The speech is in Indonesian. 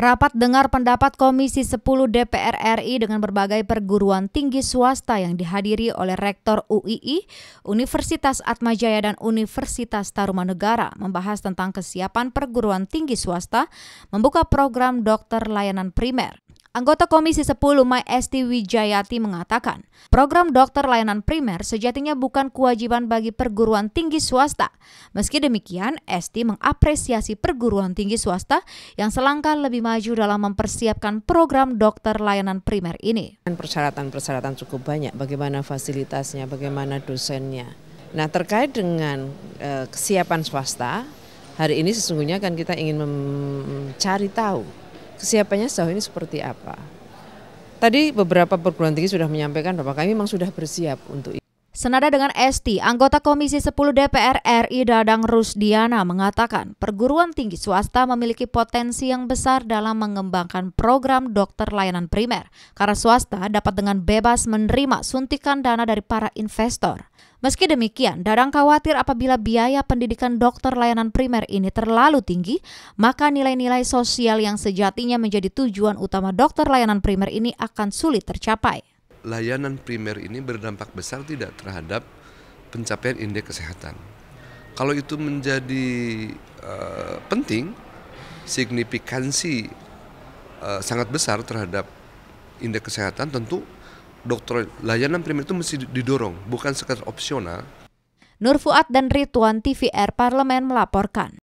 Rapat dengar pendapat Komisi 10 DPR RI dengan berbagai perguruan tinggi swasta yang dihadiri oleh Rektor UII, Universitas Atmajaya dan Universitas Tarumanegara membahas tentang kesiapan perguruan tinggi swasta membuka program dokter layanan primer. Anggota Komisi 10 Mai Esti Wijayati mengatakan, program dokter layanan primer sejatinya bukan kewajiban bagi perguruan tinggi swasta. Meski demikian, Esti mengapresiasi perguruan tinggi swasta yang selangkah lebih maju dalam mempersiapkan program dokter layanan primer ini. Persyaratan-persyaratan cukup banyak, bagaimana fasilitasnya, bagaimana dosennya. Nah terkait dengan e, kesiapan swasta, hari ini sesungguhnya kan kita ingin mencari tahu kesiapannya sejauh ini seperti apa? Tadi beberapa perguruan tinggi sudah menyampaikan bahwa kami memang sudah bersiap untuk itu? Senada dengan ST, anggota Komisi 10 DPR RI Dadang Rusdiana mengatakan perguruan tinggi swasta memiliki potensi yang besar dalam mengembangkan program dokter layanan primer karena swasta dapat dengan bebas menerima suntikan dana dari para investor. Meski demikian, Dadang khawatir apabila biaya pendidikan dokter layanan primer ini terlalu tinggi, maka nilai-nilai sosial yang sejatinya menjadi tujuan utama dokter layanan primer ini akan sulit tercapai layanan primer ini berdampak besar tidak terhadap pencapaian indeks kesehatan. Kalau itu menjadi uh, penting, signifikansi uh, sangat besar terhadap indeks kesehatan tentu dokter layanan primer itu mesti didorong, bukan sekedar opsional. Nur Fuad dan Rituan TVR Parlemen melaporkan.